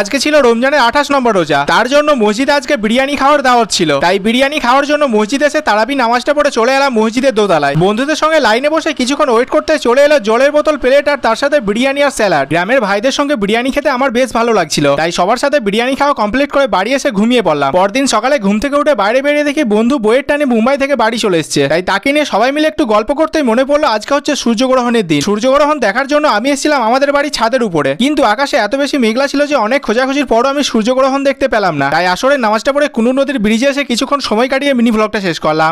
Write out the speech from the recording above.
আজকে ছিল রমজানের আঠাশ নম্বর রোজা তার জন্য মসজিদে আজকে বিরিয়ানি খাওয়ার দাওয়াত ছিল তাই বিরিয়ানি খাওয়ার জন্য মসজিদে এসে তারাবি নামাজটা পড়ে চলে এলাম মসজিদের দোতালায় বন্ধুদের সঙ্গে লাইনে বসে কিছুক্ষণ ওয়েট করতে চলে এলো জলের বোতল প্লেট আর তার সাথে বিরিয়ানি আর স্যালাড গ্রামের ভাইদের সঙ্গে বিরিয়ানি খেতে আমার বেশ ভালো লাগছিল তাই সবার সাথে বিরিয়ানি খাওয়া কমপ্লিট করে বাড়ি এসে ঘুমিয়ে পড়লাম পরদিন সকালে ঘুম থেকে উঠে বাইরে বেরিয়ে দেখি বন্ধু বইয়ের টানে মুম্বাই থেকে বাড়ি চলে এসছে তাই তাকে নিয়ে সবাই মিলে একটু গল্প করতেই মনে পড়লো আজকে হচ্ছে সূর্যগ্রহণের দিন সূর্যগ্রহণ দেখার জন্য আমি এসেছিলাম আমাদের বাড়ি ছাদের উপরে কিন্তু আকাশে এত বেশি মেঘলা ছিল যে অনেক অনেক খোঁজাখুঁজির পরও আমি সূর্যগ্রহণ দেখতে পেলাম না তাই আসরের নামাজটা পড়ে কুনু নদীর ব্রিজে এসে কিছুক্ষণ সময় কাটিয়ে মিনি ভ্লগটা শেষ করলাম